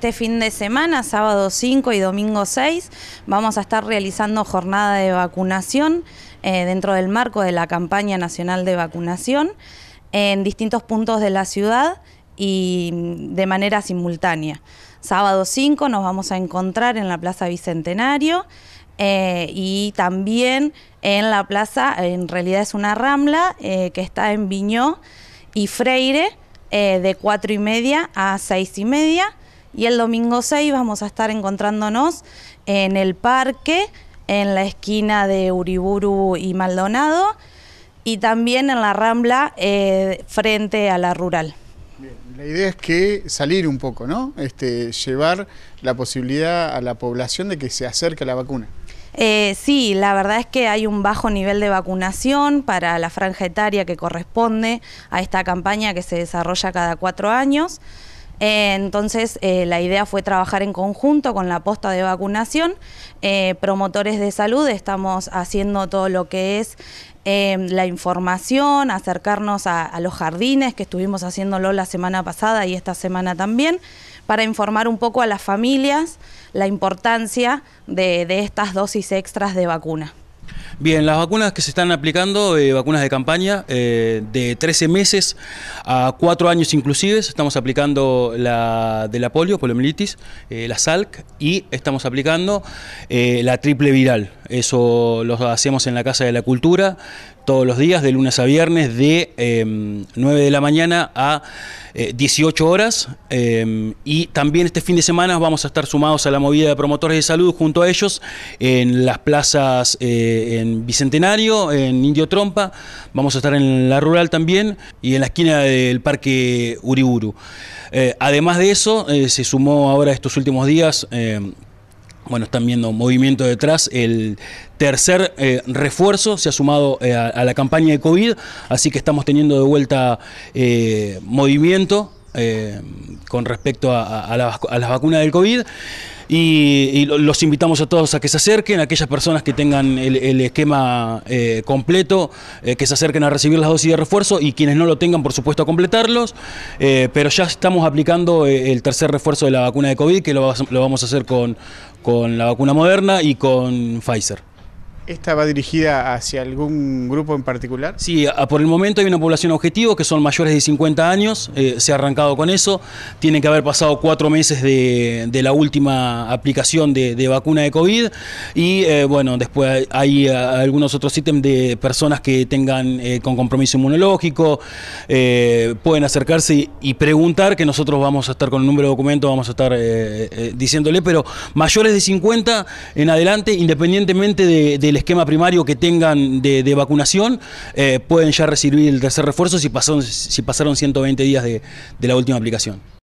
Este fin de semana, sábado 5 y domingo 6, vamos a estar realizando jornada de vacunación eh, dentro del marco de la campaña nacional de vacunación en distintos puntos de la ciudad y mm, de manera simultánea. Sábado 5 nos vamos a encontrar en la Plaza Bicentenario eh, y también en la plaza, en realidad es una rambla eh, que está en Viñó y Freire de 4 y media a 6 y media. Y el domingo 6 vamos a estar encontrándonos en el parque, en la esquina de Uriburu y Maldonado, y también en la Rambla, eh, frente a la rural. La idea es que salir un poco, ¿no? Este, llevar la posibilidad a la población de que se acerque a la vacuna. Eh, sí, la verdad es que hay un bajo nivel de vacunación para la franja etaria que corresponde a esta campaña que se desarrolla cada cuatro años entonces, eh, la idea fue trabajar en conjunto con la posta de vacunación. Eh, promotores de salud estamos haciendo todo lo que es eh, la información, acercarnos a, los jardines, que estuvimos haciéndolo la semana pasada y esta semana también, para informar un poco a las familias la importancia de, de estas dosis extras de vacuna. Bien, las vacunas que se están aplicando, eh, vacunas de campaña, eh, de 13 meses a 4 años inclusive, estamos aplicando la de la polio, poliomielitis, eh, la SALC, y estamos aplicando la triple viral. Eso lo hacemos en la Casa de la Cultura todos los días, de lunes a viernes, de 9 em, de la mañana a 18 eh, horas. Em, y también este fin de semana vamos a estar sumados a la movida de promotores de salud junto a ellos en las plazas eh, en Bicentenario, en Indio Trompa. Vamos a estar en la rural también y en la esquina del Parque Uriburu. Eh, además de eso, se sumó ahora estos últimos días em, bueno, están viendo movimiento detrás. El tercer eh, refuerzo se ha sumado eh, a, la campaña de COVID, así que estamos teniendo de vuelta eh, movimiento eh, con respecto a, las, vacunas del COVID. Y, los invitamos a todos a que se acerquen, a aquellas personas que tengan el, esquema eh, completo, eh, que se acerquen a recibir las dosis de refuerzo y quienes no lo tengan, por supuesto, a completarlos. pero ya estamos aplicando el tercer refuerzo de la vacuna de COVID, que lo, vamos a hacer con, con la vacuna moderna y con Pfizer. ¿Esta va dirigida hacia algún grupo en particular? Sí, por el momento hay una población objetivo que son mayores de 50 años, eh, se ha arrancado con eso, tienen que haber pasado cuatro meses de, la última aplicación de, vacuna de COVID y eh, bueno, después hay, eh, algunos otros ítems de personas que tengan con compromiso inmunológico, pueden acercarse y, preguntar que nosotros vamos a estar con el número de documento, vamos a estar diciéndole, pero mayores de 50 en adelante, independientemente de de esquema primario que tengan de, vacunación, eh, pueden ya recibir el tercer refuerzo si, pasaron si pasaron 120 días de la última aplicación.